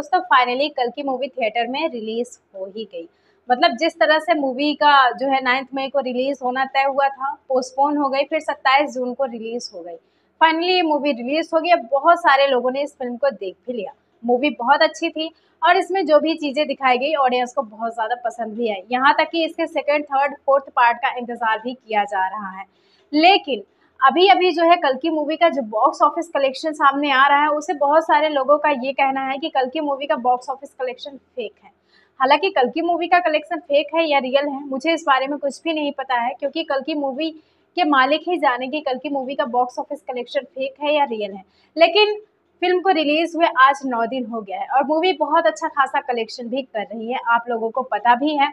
दोस्तों फाइनली कल की मूवी थिएटर में रिलीज हो ही गई मतलब जिस तरह से मूवी का जो है नाइन्थ मई को रिलीज होना तय हुआ था पोस्टपोन हो गई फिर सत्ताईस जून को रिलीज हो गई फाइनली ये मूवी रिलीज हो गई अब बहुत सारे लोगों ने इस फिल्म को देख भी लिया मूवी बहुत अच्छी थी और इसमें जो भी चीज़ें दिखाई गई ऑडियंस को बहुत ज़्यादा पसंद भी आई यहाँ तक कि इसके सेकंड थर्ड फोर्थ पार्ट का इंतज़ार भी किया जा रहा है लेकिन अभी अभी जो है कल की मूवी का जो बॉक्स ऑफिस कलेक्शन सामने आ रहा है उसे बहुत सारे लोगों का ये कहना है कि कल की मूवी का बॉक्स ऑफिस कलेक्शन फेक है हालांकि कल की मूवी का कलेक्शन फेक है या रियल है मुझे इस बारे में कुछ भी नहीं पता है क्योंकि कल की मूवी के मालिक ही जाने की कल की मूवी का बॉक्स ऑफिस कलेक्शन फेक है या रियल है लेकिन फिल्म को रिलीज हुए आज नौ दिन हो गया है और मूवी बहुत अच्छा खासा कलेक्शन भी कर रही है आप लोगों को पता भी है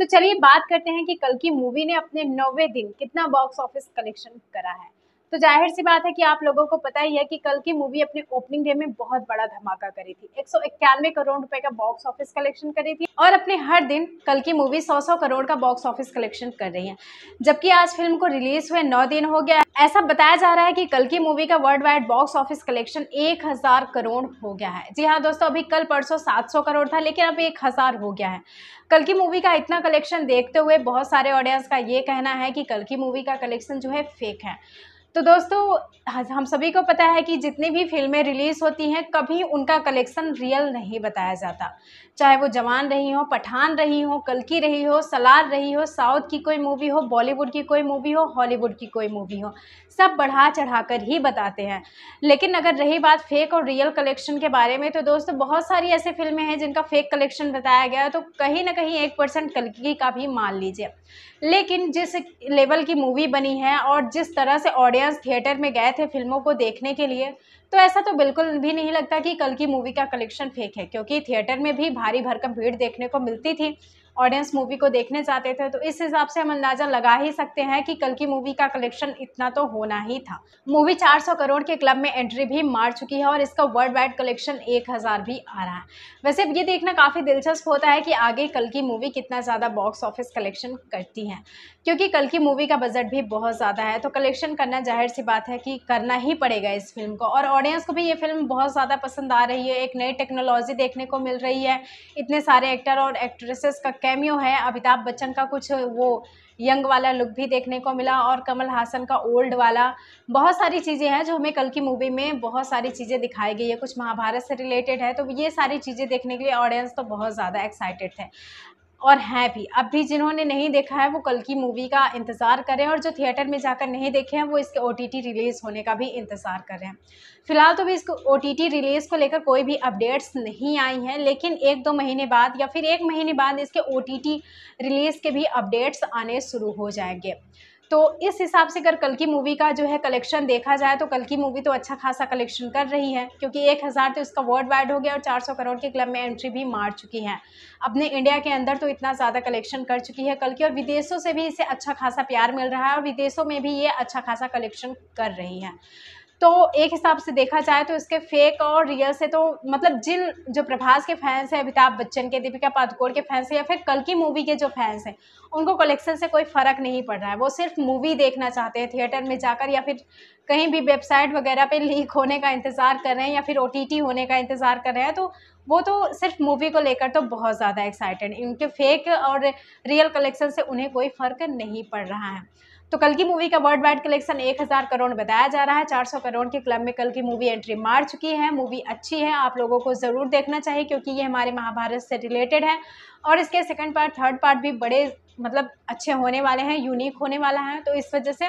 तो चलिए बात करते हैं कि कल की मूवी ने अपने नौवे दिन कितना बॉक्स ऑफिस कलेक्शन करा है तो जाहिर सी बात है कि आप लोगों को पता ही है कि कल की मूवी अपने ओपनिंग डे में बहुत बड़ा धमाका करी थी एक करोड़ रुपए का बॉक्स ऑफिस कलेक्शन करी थी और अपने हर दिन कल की मूवी सौ सौ करोड़ का बॉक्स ऑफिस कलेक्शन कर रही है जबकि आज फिल्म को रिलीज हुए नौ दिन हो गया ऐसा बताया जा रहा है कि कल की मूवी का world wide box office collection एक हजार करोड़ हो गया है जी हाँ दोस्तों अभी कल परसों सात सौ करोड़ था लेकिन अब एक हजार हो गया है कल की मूवी का इतना कलेक्शन देखते हुए बहुत सारे ऑडियंस का ये कहना है कि कल की मूवी का कलेक्शन जो है फेक है तो दोस्तों हाँ, हम सभी को पता है कि जितनी भी फिल्में रिलीज़ होती हैं कभी उनका कलेक्शन रियल नहीं बताया जाता चाहे वो जवान रही हो पठान रही हो कलकी रही हो सलार रही हो साउथ की कोई मूवी हो बॉलीवुड की कोई मूवी हो हॉलीवुड की कोई मूवी हो सब बढ़ा चढ़ा कर ही बताते हैं लेकिन अगर रही बात फेक और रियल कलेक्शन के बारे में तो दोस्तों बहुत सारी ऐसी फिल्में हैं जिनका फेक कलेक्शन बताया गया तो कहीं ना कहीं एक परसेंट कलकी का भी मान लीजिए लेकिन जिस लेवल की मूवी बनी है और जिस तरह से ऑडियंस ऑडियंस थिएटर में गए थे फिल्मों को देखने के लिए तो ऐसा तो बिल्कुल भी नहीं लगता कि कल की मूवी का कलेक्शन फेक है क्योंकि थिएटर में भी भारी भरकम भीड़ देखने को मिलती थी ऑडियंस मूवी को देखने जाते थे तो इस हिसाब से हम अंदाज़ा लगा ही सकते हैं कि कल की मूवी का कलेक्शन इतना तो होना ही था मूवी 400 करोड़ के क्लब में एंट्री भी मार चुकी है और इसका वर्ल्ड वाइड कलेक्शन 1000 भी आ रहा है वैसे ये देखना काफ़ी दिलचस्प होता है कि आगे कल की मूवी कितना ज़्यादा बॉक्स ऑफिस कलेक्शन करती है क्योंकि कल की मूवी का बजट भी बहुत ज़्यादा है तो कलेक्शन करना जाहिर सी बात है कि करना ही पड़ेगा इस फिल्म को और ऑडियंस को भी ये फिल्म बहुत ज़्यादा पसंद आ रही है एक नई टेक्नोलॉजी देखने को मिल रही है इतने सारे एक्टर और एक्ट्रेसेस का कैमियो है अमिताभ बच्चन का कुछ वो यंग वाला लुक भी देखने को मिला और कमल हासन का ओल्ड वाला बहुत सारी चीज़ें हैं जो हमें कल की मूवी में बहुत सारी चीज़ें दिखाई गई है कुछ महाभारत से रिलेटेड है तो ये सारी चीज़ें देखने के लिए ऑडियंस तो बहुत ज़्यादा एक्साइटेड थे और हैं भी अब भी जिन्होंने नहीं देखा है वो कल की मूवी का इंतज़ार करें और जो थिएटर में जाकर नहीं देखे हैं वो इसके ओ रिलीज़ होने का भी इंतज़ार कर रहे हैं फिलहाल तो भी इसको ओ रिलीज़ को लेकर कोई भी अपडेट्स नहीं आई हैं लेकिन एक दो महीने बाद या फिर एक महीने बाद इसके ओ रिलीज़ के भी अपडेट्स आने शुरू हो जाएंगे तो इस हिसाब से अगर कल की मूवी का जो है कलेक्शन देखा जाए तो कल की मूवी तो अच्छा खासा कलेक्शन कर रही है क्योंकि एक हज़ार तो इसका वर्ल्ड वाइड हो गया और 400 करोड़ के क्लब में एंट्री भी मार चुकी है अपने इंडिया के अंदर तो इतना ज़्यादा कलेक्शन कर चुकी है कल की और विदेशों से भी इसे अच्छा खासा प्यार मिल रहा है और विदेशों में भी ये अच्छा खासा कलेक्शन कर रही है तो एक हिसाब से देखा जाए तो इसके फेक और रियल से तो मतलब जिन जो प्रभास के फैंस हैं अमिताभ बच्चन के दीपिका पादुकोण के फैंस हैं या फिर कल की मूवी के जो फैंस हैं उनको कलेक्शन से कोई फ़र्क नहीं पड़ रहा है वो सिर्फ मूवी देखना चाहते हैं थिएटर में जाकर या फिर कहीं भी वेबसाइट वगैरह पे लीक होने का इंतज़ार कर रहे हैं या फिर ओ होने का इंतज़ार कर रहे हैं तो वो तो सिर्फ मूवी को लेकर तो बहुत ज़्यादा एक्साइटेड इनके फेक और रियल कलेक्शन से उन्हें कोई फ़र्क नहीं पड़ रहा है तो कल की मूवी का वर्ल्ड वाइड कलेक्शन एक हज़ार करोड़ बताया जा रहा है चार सौ करोड़ के क्लब में कल की मूवी एंट्री मार चुकी है मूवी अच्छी है आप लोगों को ज़रूर देखना चाहिए क्योंकि ये हमारे महाभारत से रिलेटेड है और इसके सेकेंड पार्ट थर्ड पार्ट भी बड़े मतलब अच्छे होने वाले हैं यूनिक होने वाला है तो इस वजह से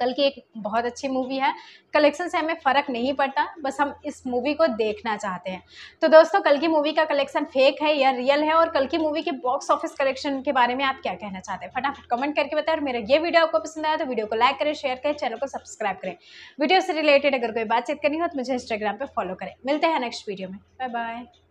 कल की एक बहुत अच्छी मूवी है कलेक्शन से हमें फ़र्क नहीं पड़ता बस हम इस मूवी को देखना चाहते हैं तो दोस्तों कल की मूवी का कलेक्शन फेक है या रियल है और कल की मूवी के बॉक्स ऑफिस कलेक्शन के बारे में आप क्या कहना चाहते हैं फटाफट कमेंट करके बताएं और मेरा ये वीडियो आपको पसंद आया तो वीडियो को लाइक करें शेयर करें चैनल को सब्सक्राइब करें वीडियो से रिलेटेड अगर कोई बातचीत करनी हो तो मुझे इंस्टाग्राम पर फॉलो करें मिलते हैं नेक्स्ट वीडियो में बाय बाय